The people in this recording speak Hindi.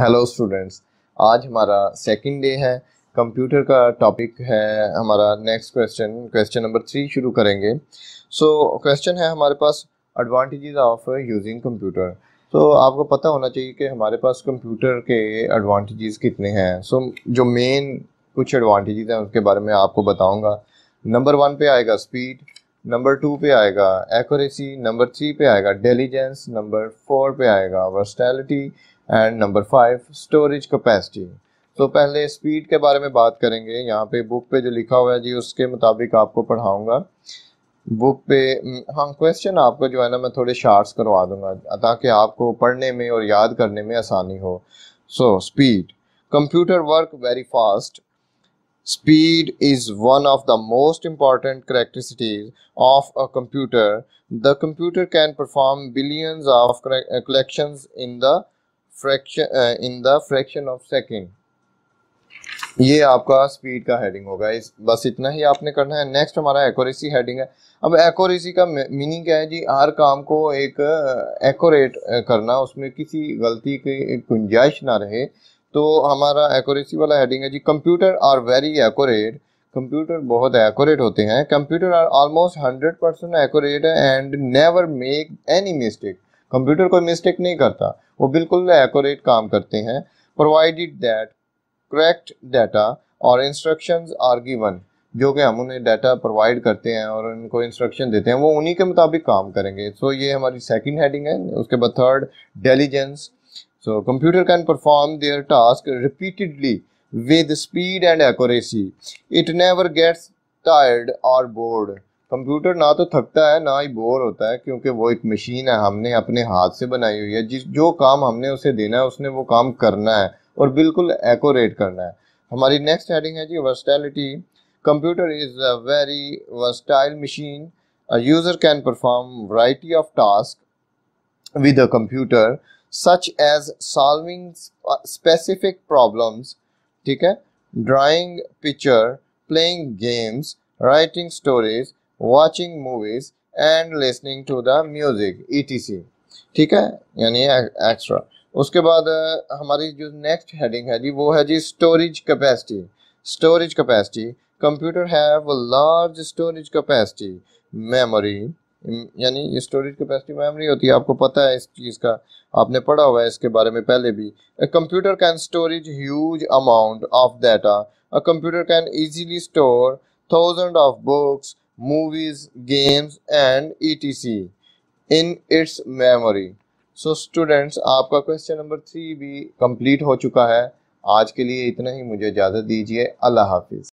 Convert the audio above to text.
हेलो स्टूडेंट्स आज हमारा सेकंड डे है कंप्यूटर का टॉपिक है हमारा next question question number three शुरू करेंगे सो so, क्वेश्चन है हमारे पास एडवांटेजेस ऑफ यूजिंग कंप्यूटर तो आपको पता होना चाहिए कि हमारे पास कंप्यूटर के एडवांटेजेस कितने हैं सो so, जो मेन कुछ एडवांटेजेस हैं उसके बारे में आपको बताऊँगा नंबर वन पे आएगा स्पीड नंबर टू पे आएगा एक्यूरेसी नंबर थ्री पे आएगा इंटेलिजेंस नंबर फोर पे आएगा versatility and number five storage capacity तो पहले स्पीड के बारे में बात करेंगे यहाँ पे बुक पे जो लिखा हुआ है जी उसके मुताबिक आपको पढ़ाऊंगा बुक पे हम्म, हाँ क्वेश्चन आपको जो है ना मैं थोड़े शार्ट्स करवा दूंगा ताकि आपको पढ़ने में और याद करने में आसानी हो so speed computer work very fast speed is one of the most important characteristics of a computer the computer can perform billions of collection in the fraction in the fraction of second ये आपका स्पीड का हेडिंग होगा इस बस इतना ही आपने करना है नेक्स्ट हमारा एक्यूरेसी हेडिंग है अब एक्यूरेसी का मीनिंग क्या है जी हर काम को एक एक्यूरेट करना उसमें किसी गलती की गुंजाइश ना रहे तो हमारा एक्यूरेसी वाला हेडिंग है जी computer are very accurate computer बहुत एक्यूरेट होते हैं computer are almost hundred percent accurate and never make any mistake computer कोई मिस्टेक नहीं करता वो बिल्कुल एक्यूरेट काम करते हैं प्रोवाइडेड दैट करेक्ट डाटा और इंस्ट्रक्शंस आर गिवन जो कि हम उन्हें डाटा प्रोवाइड करते हैं और उनको इंस्ट्रक्शन देते हैं वो उन्हीं के मुताबिक काम करेंगे सो so, ये हमारी सेकंड हेडिंग है उसके बाद third diligence so computer can perform their task repeatedly with speed and accuracy it never gets tired और बोर्ड कंप्यूटर ना तो थकता है ना ही बोर होता है क्योंकि वो एक मशीन है हमने अपने हाथ से बनाई हुई है जिस जो काम हमने उसे देना है उसने वो काम करना है और बिल्कुल एकोरेट करना है हमारी नेक्स्ट हेडिंग है जी versatility computer is a very versatile machine user can perform variety of task with a computer such as solving specific problems ठीक है drawing picture playing games writing stories watching movies and listening to the music etc ठीक है यानी एक्स्ट्रा उसके बाद हमारी जो नेक्स्ट हेडिंग है जी वो है जी storage capacity storage capacity computer have large storage capacity memory यानी ये स्टोरेज कैपेसिटी मेमोरी होती है आपको पता है इस चीज़ का आपने पढ़ा हुआ है इसके बारे में पहले भी computer can storage huge amount of data a computer can easily store thousand of books movies, games and etc. in its memory. So so, students आपका क्वेश्चन नंबर थ्री भी कंप्लीट हो चुका है आज के लिए इतना ही मुझे इजाज़त दीजिए अल्लाह हाफिज़